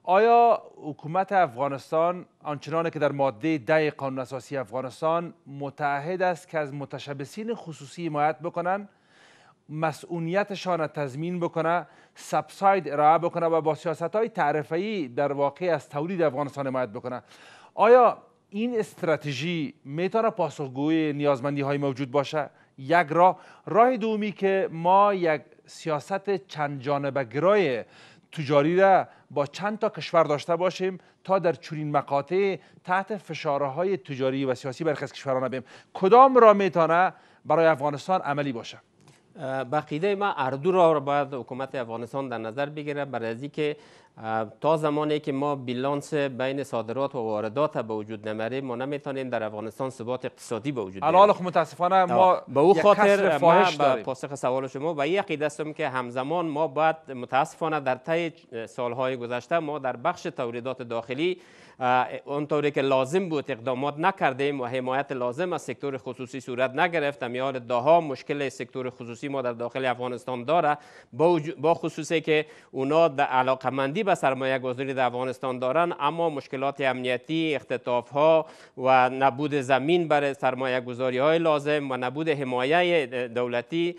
آیا حکومت افغانستان آنچنان که در ماده ده قانون اساسی افغانستان متعهد است که از متشبسین خصوصی حمایت بکنن مسئولیتشان را تضمین بکنه سبساید ارائه بکنه و با سیاست های تعرفه‌ای در واقع از تولید افغانستان حمایت بکنه آیا این استراتژی میتونه پاسخگوی نیازمندی های موجود باشه یک راه راه دومی که ما یک سیاست چند جانبه گرای تجاری را با چند تا کشور داشته باشیم تا در چنین مقاطع تحت فشارهای تجاری و سیاسی برخی از کشوران بیم کدام را میتانه برای افغانستان عملی باشه بقیده ما اردو را باید حکومت افغانستان در نظر بگیره برای از که تا زمانی که ما بیلانس بین صادرات و واردات به وجود نمیاریم ما نمیتونیم در افغانستان ثبات اقتصادی به وجود بیاریم الان متاسفانه ما به او خاطر ما به پاسخ سوال شما و این عقیده هستم که همزمان ما باید متاسفانه در طی سالهای گذشته ما در بخش توریدات داخلی اونطوری که لازم بود اقدامات نکردیم و حمایت لازم از سکتور خصوصی صورت نگرفت میار داها مشکل سکتور خصوصی ما در داخل افغانستان داره با خصوصی که اونا در مندی به سرمایه گذاری در افغانستان دارن اما مشکلات امنیتی اختطاف ها و نبود زمین برای سرمایه گذاری های لازم و نبود حمایه دولتی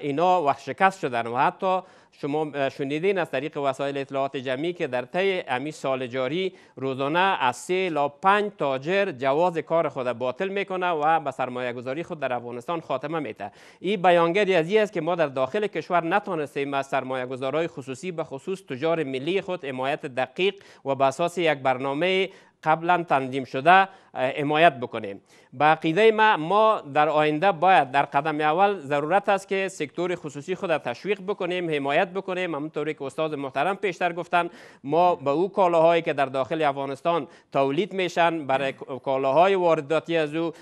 اینا وحشکست شدن و حتی شما شنیدین از طریق وسایل اطلاعات جمعی که در طی امی سال جاری روزانه از سه لا پنج تاجر جواز کار خود باطل میکنه و به سرمایه گذاری خود در افغانستان خاتمه میته این بیانگری از است که ما در داخل کشور نتانستیم از سرمایه گذارای خصوصی به خصوص تجار ملی خود حمایت دقیق و به اساس یک برنامه قبلا تنظیم شده حمایت بکنیم به عقیده ما ما در آینده باید در قدم اول ضرورت است که سکتور خصوصی خود را تشویق بکنیم حمایت بکنیم همونطوری که استاد محترم پیشتر گفتن ما به او کالاهایی که در داخل افغانستان تولید میشن برای کالاهای وارداتی از او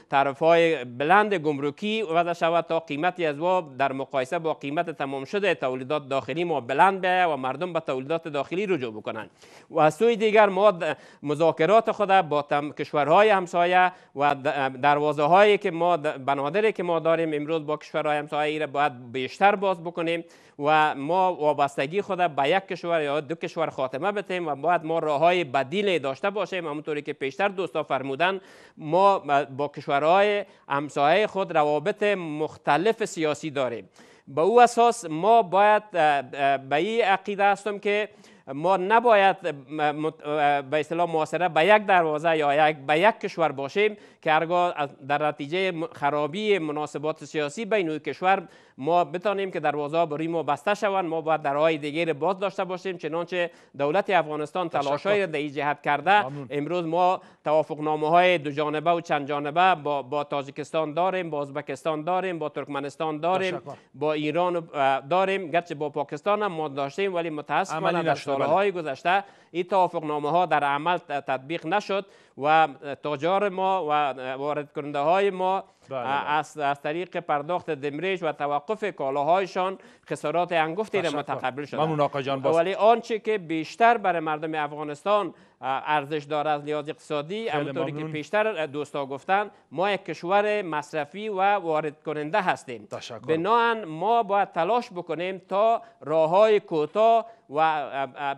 های بلند گمرکی وضع شود تا قیمتی از او در مقایسه با قیمت تمام شده تولیدات داخلی ما بلند بیاید و مردم به تولیدات داخلی رجوع بکنند و از سوی دیگر ما مذاکرات خود با کشورهای همسایه و دروازه هایی که ما بنادری که ما داریم امروز با کشورهای همسایه را باید بیشتر باز بکنیم و ما وابستگی خود به یک کشور یا دو کشور خاتمه بتیم و باید ما راه های بدیل داشته باشیم همونطوری که پیشتر دوستا فرمودن ما با کشورهای همسایه خود روابط مختلف سیاسی داریم به او اساس ما باید به این عقیده هستم که ما نباید به اصطلاح معاصره به یک دروازه یا به یک کشور باشیم که هرگاه در نتیجه خرابی مناسبات سیاسی بین کشور ما بتانیم که دروازه برای ما بسته شوند ما باید درهای دیگر باز داشته باشیم چنانچه دولت افغانستان تلاشای در این جهت کرده امروز ما نامه های دو جانبه و چند جانبه با, با تاجیکستان داریم با ازبکستان داریم با ترکمنستان داریم با ایران داریم گرچه با پاکستان هم ما داشتیم ولی متاسفانه در بله. سالهای گذشته این نامه ها در عمل تطبیق نشد و تاجار ما و وارد کننده های ما بله، بله. از, از طریق پرداخت دمریج و توقف کالاهایشان خسارات انگفتی را متقبل شد ولی آنچه که بیشتر برای مردم افغانستان ارزش داره از لحاظ اقتصادی همونطوری که پیشتر دوستا گفتن ما یک کشور مصرفی و وارد کننده هستیم بناهن ما باید تلاش بکنیم تا راه های کوتا و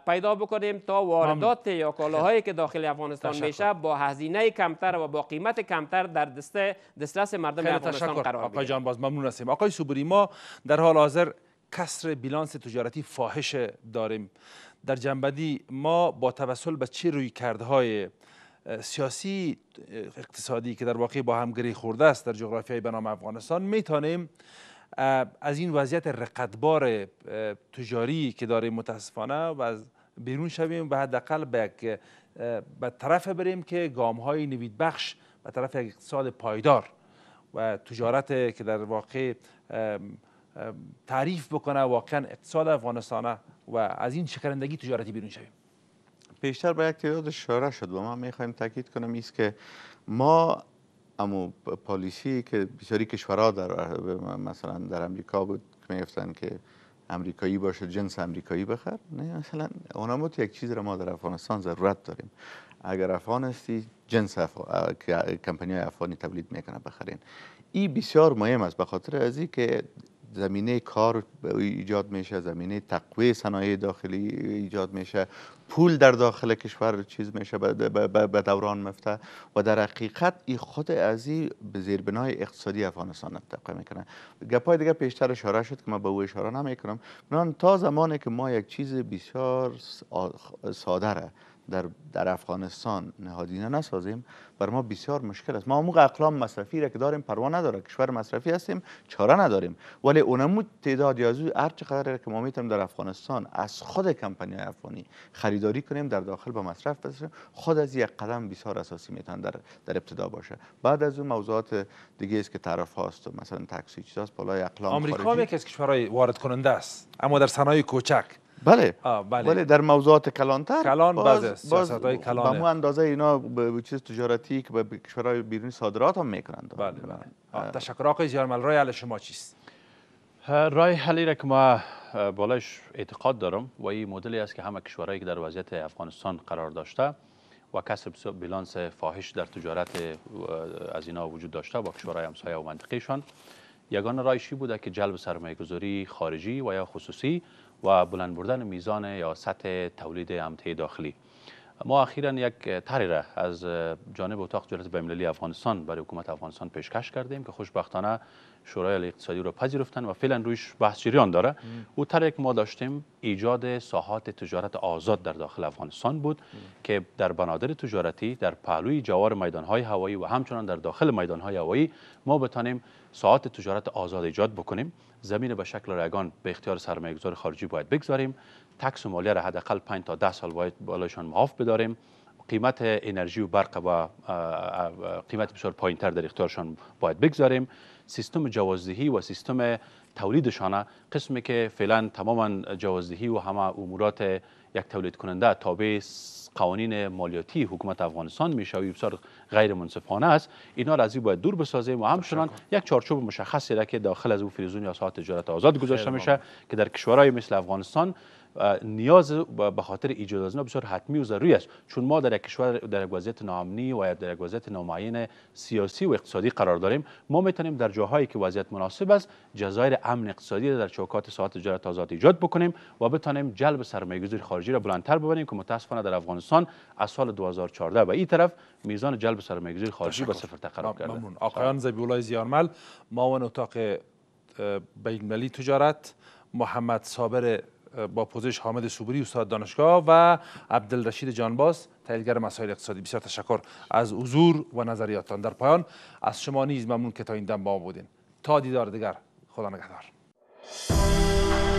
پیدا بکنیم تا واردات یا کالاهایی که داخل افغانستان میشه با هزینه کمتر و با قیمت کمتر در دست دسترس مردم افغانستان تشکر. قرار آقای جان باز ممنون هستیم آقای سوبری ما در حال حاضر کسر بیلانس تجارتی فاحش داریم در جنبدی ما با توسل به چه روی کردهای سیاسی اقتصادی که در واقع با همگری خورده است در جغرافیای به نام افغانستان میتانیم از این وضعیت رقتبار تجاری که داره متاسفانه و از بیرون شویم و حداقل به به طرف بریم که گام های نوید بخش به طرف اقتصاد پایدار و تجارت که در واقع تعریف بکنه واقعا اقتصاد افغانستانه و از این شکرندگی تجارتی بیرون شویم پیشتر به یک تعداد اشاره شد و ما میخوایم تاکید کنم ایست که ما امو پالیسی که بسیاری کشورها در مثلا در امریکا بود که میگفتن که امریکایی باشه جنس امریکایی بخر نه مثلا اونا بود یک چیز را ما در افغانستان ضرورت داریم اگر افغان هستی جنس اف کمپانی های افغانی تولید میکنه بخرین این بسیار مهم است به خاطر از که زمینه کار ایجاد میشه زمینه تقوی صنایع داخلی ایجاد میشه پول در داخل کشور چیز میشه به دوران مفته و در حقیقت این خود از این به زیربنای اقتصادی افغانستان تقوی میکنه گپای دیگه پیشتر اشاره شد که من به او اشاره نمیکنم تا زمانی که ما یک چیز بسیار ساده در, در افغانستان نهادینه نسازیم بر ما بسیار مشکل است ما موقع اقلام مصرفی را که داریم پروا نداره کشور مصرفی هستیم چاره نداریم ولی اونمو تعداد یا زو هر چقدر که ما میتونیم در افغانستان از خود کمپانی افغانی خریداری کنیم در داخل به مصرف بشه خود از یک قدم بسیار اساسی میتون در در ابتدا باشه بعد از اون موضوعات دیگه است که طرف هاست و مثلا تکسی چیزاست بالای اقلام آمریکا یک از کشورهای وارد کننده است اما در صنایع کوچک بله. بله بله. در موضوعات کلانتر کلان باز, سیاست به اندازه اینا به چیز تجارتی که به کشورهای بیرونی صادرات هم میکنند بله بله, بله. تشکر آقای زیارمل رای حل شما چیست رای حلی را که ما بالاش اعتقاد دارم و این مدلی است که همه کشورهایی که در وضعیت افغانستان قرار داشته و کسب بیلانس فاحش در تجارت از اینا وجود داشته با کشورهای همسایه و منطقیشان یگانه رایشی بوده که جلب سرمایه‌گذاری خارجی و یا خصوصی و بلند بردن میزان یا سطح تولید امته داخلی ما اخیرا یک طرحی از جانب اتاق جلسه بین‌المللی افغانستان برای حکومت افغانستان پیشکش کردیم که خوشبختانه شورای اقتصادی رو پذیرفتن و فعلا رویش بحث جریان داره او ترک که ما داشتیم ایجاد ساحات تجارت آزاد در داخل افغانستان بود که در بنادر تجارتی در پهلوی جوار میدانهای هوایی و همچنان در داخل میدانهای هوایی ما بتانیم ساحات تجارت آزاد ایجاد بکنیم زمین به شکل رایگان به اختیار سرمایه‌گذار خارجی باید بگذاریم تکس و مالیه را حداقل 5 تا 10 سال باید بالایشان معاف بداریم قیمت انرژی و برق و قیمت بسیار پایینتر در اختیارشان باید بگذاریم سیستم جوازدهی و سیستم تولیدشانه قسمی که فعلا تماما جوازدهی و همه امورات یک تولید کننده تابع قوانین مالیاتی حکومت افغانستان میشوی بسیار غیر منصفانه است اینا را از این باید دور بسازیم و همچنان یک چارچوب مشخصی را که داخل از او فریزون یا ساعت تجارت آزاد گذاشته میشه که در کشورهای مثل افغانستان نیاز به خاطر ایجاد از بسیار حتمی و ضروری است چون ما در یک کشور در یک وضعیت ناامنی و یا در یک وضعیت نامعین سیاسی و اقتصادی قرار داریم ما میتونیم در جاهایی که وضعیت مناسب است جزایر امن اقتصادی در چوکات ساعت تجارت آزاد ایجاد بکنیم و بتانیم جلب سرمایه گذاری خارجی را بلندتر ببریم که متاسفانه در افغانستان از سال 2014 و این طرف میزان جلب گذاری خارجی به صفر تقریب کرده آقایان زبیولای زیارمل معاون اتاق بین تجارت محمد صابر با پوزش حامد سوبری استاد دانشگاه و عبدالرشید جانباز تحلیلگر مسائل اقتصادی بسیار تشکر از حضور و نظریاتتان در پایان از شما نیز ممنون که تا این دم با ما بودین تا دیدار دیگر خدا نگهدار